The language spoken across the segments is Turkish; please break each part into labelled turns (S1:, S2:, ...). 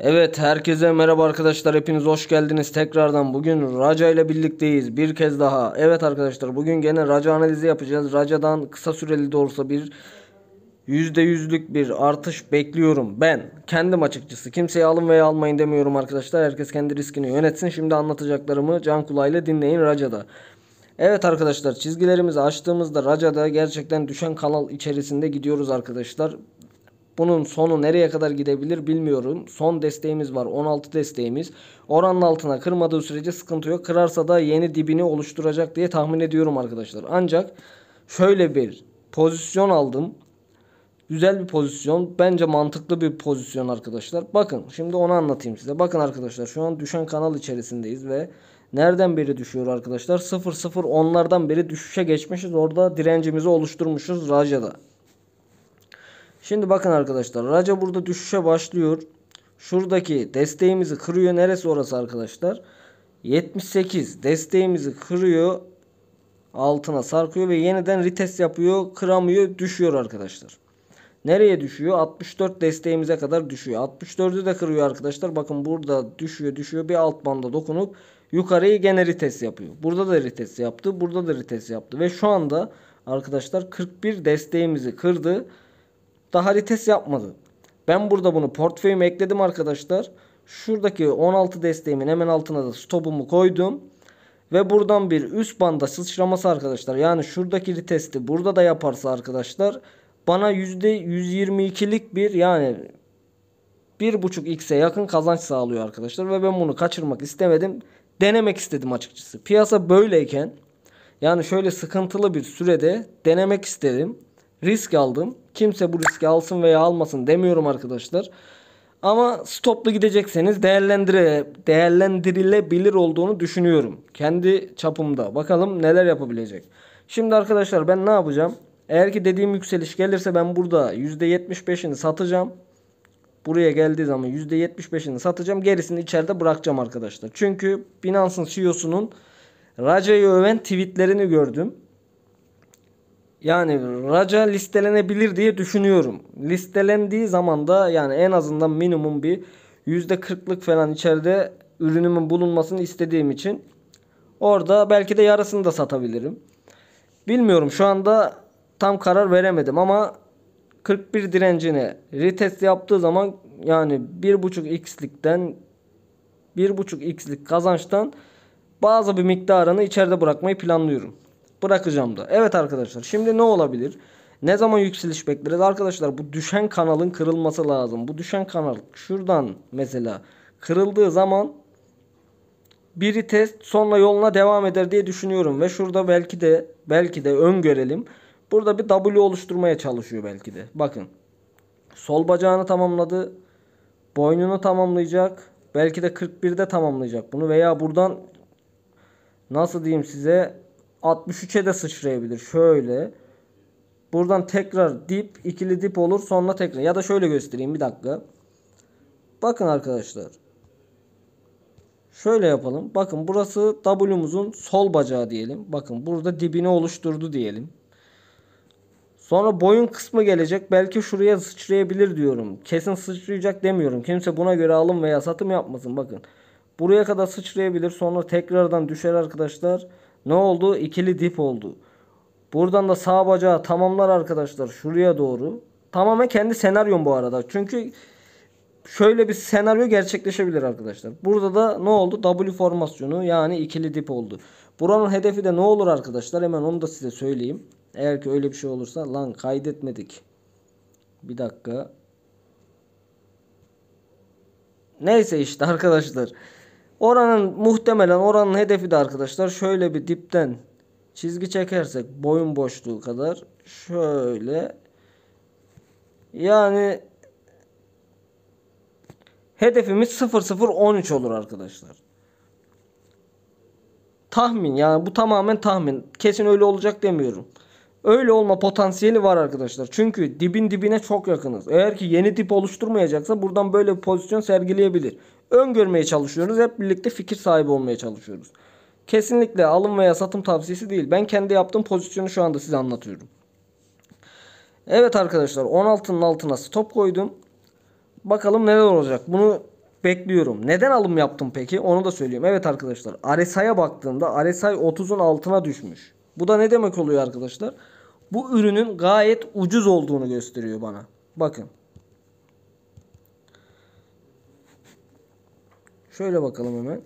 S1: Evet herkese merhaba arkadaşlar hepiniz hoş geldiniz tekrardan bugün raja ile birlikteyiz bir kez daha evet arkadaşlar bugün gene raja analizi yapacağız Raja'dan kısa süreli de olsa bir %100'lük bir artış bekliyorum ben kendim açıkçası kimseye alın veya almayın demiyorum arkadaşlar herkes kendi riskini yönetsin şimdi anlatacaklarımı can kulağıyla dinleyin raja'da. Evet arkadaşlar çizgilerimizi açtığımızda raja'da gerçekten düşen kanal içerisinde gidiyoruz arkadaşlar bunun sonu nereye kadar gidebilir bilmiyorum. Son desteğimiz var. 16 desteğimiz. Oranın altına kırmadığı sürece sıkıntı yok. Kırarsa da yeni dibini oluşturacak diye tahmin ediyorum arkadaşlar. Ancak şöyle bir pozisyon aldım. Güzel bir pozisyon. Bence mantıklı bir pozisyon arkadaşlar. Bakın şimdi onu anlatayım size. Bakın arkadaşlar şu an düşen kanal içerisindeyiz ve nereden beri düşüyor arkadaşlar? 0-0 onlardan beri düşüşe geçmişiz. Orada direncimizi oluşturmuşuz Raja'da. Şimdi bakın arkadaşlar raca burada düşüşe başlıyor. Şuradaki desteğimizi kırıyor. Neresi orası arkadaşlar? 78 desteğimizi kırıyor. Altına sarkıyor ve yeniden rites yapıyor. Kıramıyor. Düşüyor arkadaşlar. Nereye düşüyor? 64 desteğimize kadar düşüyor. 64'ü de kırıyor arkadaşlar. Bakın burada düşüyor düşüyor. Bir alt banda dokunup yukarıyı gene rites yapıyor. Burada da rites yaptı. Burada da rites yaptı. Ve şu anda arkadaşlar 41 desteğimizi kırdı. Daha vites yapmadı. Ben burada bunu portföyüme ekledim arkadaşlar. Şuradaki 16 desteğimin hemen altına da stopumu koydum. Ve buradan bir üst banda sıçraması arkadaşlar. Yani şuradaki vitesti burada da yaparsa arkadaşlar. Bana %122'lik bir yani 1.5x'e yakın kazanç sağlıyor arkadaşlar. Ve ben bunu kaçırmak istemedim. Denemek istedim açıkçası. Piyasa böyleyken yani şöyle sıkıntılı bir sürede denemek istedim risk aldım. Kimse bu riski alsın veya almasın demiyorum arkadaşlar. Ama stoplu gidecekseniz değerlendire, değerlendirilebilir olduğunu düşünüyorum. Kendi çapımda. Bakalım neler yapabilecek. Şimdi arkadaşlar ben ne yapacağım? Eğer ki dediğim yükseliş gelirse ben burada %75'ini satacağım. Buraya geldiği zaman %75'ini satacağım. Gerisini içeride bırakacağım arkadaşlar. Çünkü Binance'ın CEO'sunun Raja'yı öven tweetlerini gördüm yani raca listelenebilir diye düşünüyorum. Listelendiği zaman da yani en azından minimum bir %40'lık falan içeride ürünümün bulunmasını istediğim için orada belki de yarısını da satabilirim. Bilmiyorum şu anda tam karar veremedim ama 41 direncine retest yaptığı zaman yani 1.5x'likten 1.5x'lik kazançtan bazı bir miktarını içeride bırakmayı planlıyorum. Bırakacağım da. Evet arkadaşlar şimdi ne olabilir? Ne zaman yükseliş bekleriz? Arkadaşlar bu düşen kanalın kırılması lazım. Bu düşen kanal şuradan mesela kırıldığı zaman biri test sonra yoluna devam eder diye düşünüyorum. Ve şurada belki de belki de öngörelim. Burada bir W oluşturmaya çalışıyor belki de. Bakın. Sol bacağını tamamladı. Boynunu tamamlayacak. Belki de 41'de tamamlayacak bunu. Veya buradan nasıl diyeyim size 63'e de sıçrayabilir. Şöyle. Buradan tekrar dip ikili dip olur sonra tekrar ya da şöyle göstereyim bir dakika. Bakın arkadaşlar. Şöyle yapalım. Bakın burası W'muzun sol bacağı diyelim. Bakın burada dibini oluşturdu diyelim. Sonra boyun kısmı gelecek. Belki şuraya sıçrayabilir diyorum. Kesin sıçrayacak demiyorum. Kimse buna göre alım veya satım yapmasın. Bakın. Buraya kadar sıçrayabilir. Sonra tekrardan düşer arkadaşlar. Ne oldu? İkili dip oldu. Buradan da sağ bacağı tamamlar arkadaşlar. Şuraya doğru. Tamamen kendi senaryom bu arada. Çünkü şöyle bir senaryo gerçekleşebilir arkadaşlar. Burada da ne oldu? W formasyonu yani ikili dip oldu. Buranın hedefi de ne olur arkadaşlar? Hemen onu da size söyleyeyim. Eğer ki öyle bir şey olursa lan kaydetmedik. Bir dakika. Neyse işte arkadaşlar. Oranın muhtemelen oranın hedefi de arkadaşlar şöyle bir dipten çizgi çekersek boyun boşluğu kadar şöyle yani hedefimiz 0013 olur arkadaşlar. Tahmin yani bu tamamen tahmin. Kesin öyle olacak demiyorum. Öyle olma potansiyeli var arkadaşlar. Çünkü dibin dibine çok yakınız. Eğer ki yeni dip oluşturmayacaksa buradan böyle bir pozisyon sergileyebilir öngörmeye çalışıyoruz. Hep birlikte fikir sahibi olmaya çalışıyoruz. Kesinlikle alım veya satım tavsiyesi değil. Ben kendi yaptığım pozisyonu şu anda size anlatıyorum. Evet arkadaşlar 16'nın altına stop koydum. Bakalım neler olacak. Bunu bekliyorum. Neden alım yaptım peki? Onu da söyleyeyim. Evet arkadaşlar RSI'ye baktığımda RSI 30'un altına düşmüş. Bu da ne demek oluyor arkadaşlar? Bu ürünün gayet ucuz olduğunu gösteriyor bana. Bakın Şöyle bakalım hemen.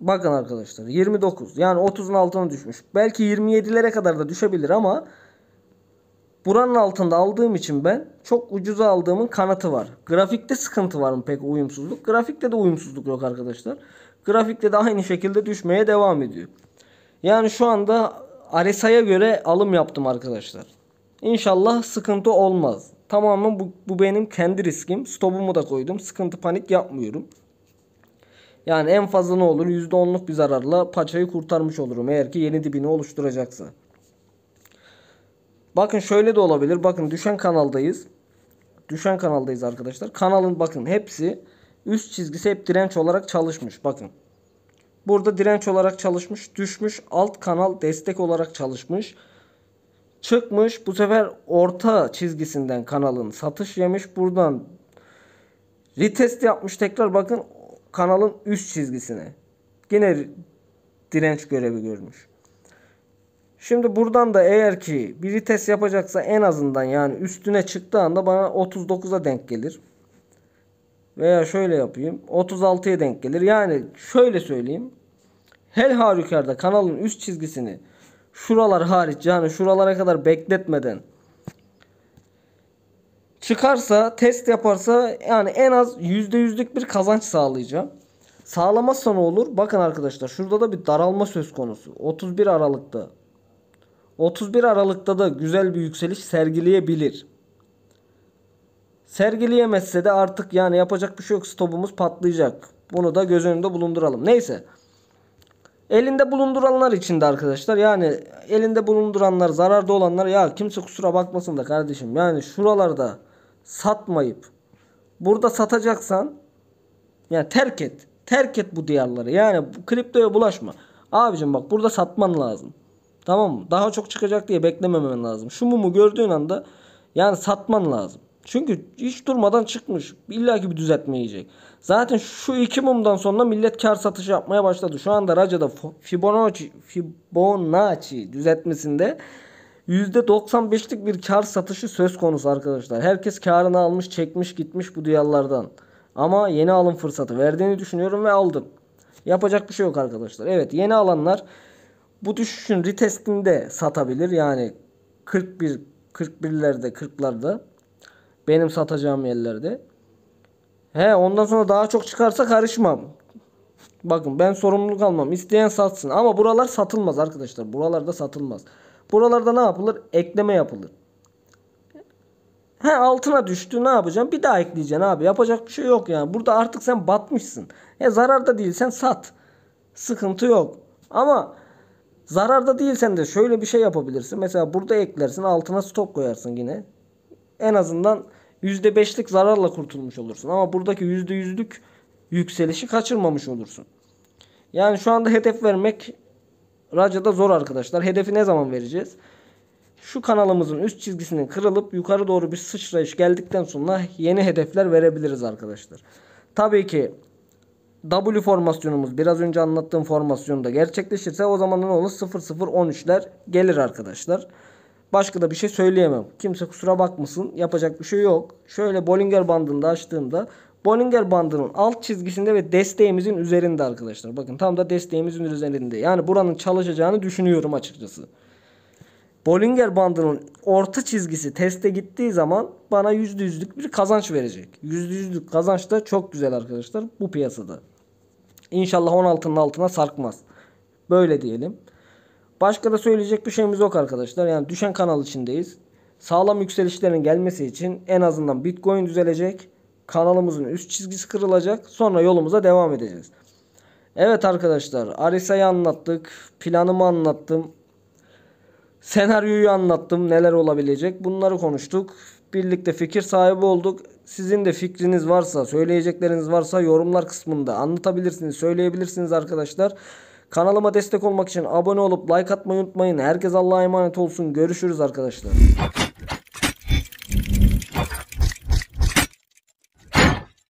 S1: Bakın arkadaşlar 29 yani 30'un altına düşmüş. Belki 27'lere kadar da düşebilir ama buranın altında aldığım için ben çok ucuza aldığımın kanatı var. Grafikte sıkıntı var mı pek uyumsuzluk? Grafikte de uyumsuzluk yok arkadaşlar. Grafikte de aynı şekilde düşmeye devam ediyor. Yani şu anda RSI'ye göre alım yaptım arkadaşlar. İnşallah sıkıntı olmaz. Tamamen bu, bu benim kendi riskim. Stopumu da koydum. Sıkıntı panik yapmıyorum. Yani en fazla ne olur? %10'luk bir zararla paçayı kurtarmış olurum. Eğer ki yeni dibini oluşturacaksa. Bakın şöyle de olabilir. Bakın düşen kanaldayız. Düşen kanaldayız arkadaşlar. Kanalın bakın hepsi üst çizgisi hep direnç olarak çalışmış. Bakın. Burada direnç olarak çalışmış. Düşmüş. Alt kanal destek olarak çalışmış. Çıkmış bu sefer orta çizgisinden kanalın satış yemiş. Buradan retest yapmış tekrar bakın kanalın üst çizgisine. Yine direnç görevi görmüş. Şimdi buradan da eğer ki bir retest yapacaksa en azından yani üstüne çıktığı anda bana 39'a denk gelir. Veya şöyle yapayım. 36'ya denk gelir. Yani şöyle söyleyeyim. Her halükarda kanalın üst çizgisini Şuralar hariç yani şuralara kadar bekletmeden çıkarsa, test yaparsa yani en az %100'lük bir kazanç sağlayacağım. Sağlamazsa ne olur? Bakın arkadaşlar şurada da bir daralma söz konusu. 31 Aralık'ta. 31 Aralık'ta da güzel bir yükseliş sergileyebilir. Sergileyemezse de artık yani yapacak bir şey yok. Stopumuz patlayacak. Bunu da göz önünde bulunduralım. Neyse. Elinde bulunduranlar içinde arkadaşlar yani elinde bulunduranlar zararda olanlar ya kimse kusura bakmasın da kardeşim. Yani şuralarda satmayıp burada satacaksan yani terk et. Terk et bu diyarları. Yani kriptoya bulaşma. Abicim bak burada satman lazım. Tamam mı? Daha çok çıkacak diye beklememen lazım. Şu mumu gördüğün anda yani satman lazım. Çünkü hiç durmadan çıkmış. İlla ki bir düzeltme yiyecek. Zaten şu iki mumdan sonra millet kar satışı yapmaya başladı. Şu anda Raca'da Fibonacci, Fibonacci düzeltmesinde %95'lik bir kar satışı söz konusu arkadaşlar. Herkes karını almış, çekmiş, gitmiş bu duyarlardan. Ama yeni alım fırsatı verdiğini düşünüyorum ve aldım. Yapacak bir şey yok arkadaşlar. Evet yeni alanlar bu düşüşün retestinde satabilir. Yani 41 41'lerde 40'larda benim satacağım yerlerde. He ondan sonra daha çok çıkarsa karışmam. Bakın ben sorumluluk almam. İsteyen satsın. Ama buralar satılmaz arkadaşlar. Buralarda satılmaz. Buralarda ne yapılır? Ekleme yapılır. He altına düştü ne yapacağım? Bir daha ekleyeceksin abi. Yapacak bir şey yok yani. Burada artık sen batmışsın. He zararda değilsen sat. Sıkıntı yok. Ama zararda değilsen de şöyle bir şey yapabilirsin. Mesela burada eklersin altına stop koyarsın yine. En azından %5'lik zararla kurtulmuş olursun. Ama buradaki %100'lük yükselişi kaçırmamış olursun. Yani şu anda hedef vermek Raca'da zor arkadaşlar. Hedefi ne zaman vereceğiz? Şu kanalımızın üst çizgisinin kırılıp yukarı doğru bir sıçrayış geldikten sonra yeni hedefler verebiliriz arkadaşlar. Tabii ki W formasyonumuz biraz önce anlattığım formasyonda gerçekleşirse o zaman ne olur? 0-0-13'ler gelir arkadaşlar. Başka da bir şey söyleyemem. Kimse kusura bakmasın. Yapacak bir şey yok. Şöyle Bollinger bandını da açtığımda Bollinger bandının alt çizgisinde ve desteğimizin üzerinde arkadaşlar. Bakın tam da desteğimizin üzerinde. Yani buranın çalışacağını düşünüyorum açıkçası. Bollinger bandının orta çizgisi teste gittiği zaman bana %100'lük bir kazanç verecek. %100'lük kazanç da çok güzel arkadaşlar bu piyasada. İnşallah 16'nın altına sarkmaz. Böyle diyelim. Başka da söyleyecek bir şeyimiz yok arkadaşlar. Yani düşen kanal içindeyiz. Sağlam yükselişlerin gelmesi için en azından Bitcoin düzelecek. Kanalımızın üst çizgisi kırılacak. Sonra yolumuza devam edeceğiz. Evet arkadaşlar Arisa'yı anlattık. Planımı anlattım. Senaryoyu anlattım. Neler olabilecek. Bunları konuştuk. Birlikte fikir sahibi olduk. Sizin de fikriniz varsa, söyleyecekleriniz varsa yorumlar kısmında anlatabilirsiniz, söyleyebilirsiniz arkadaşlar. Kanalıma destek olmak için abone olup like atmayı unutmayın. Herkes Allah'a emanet olsun. Görüşürüz arkadaşlar.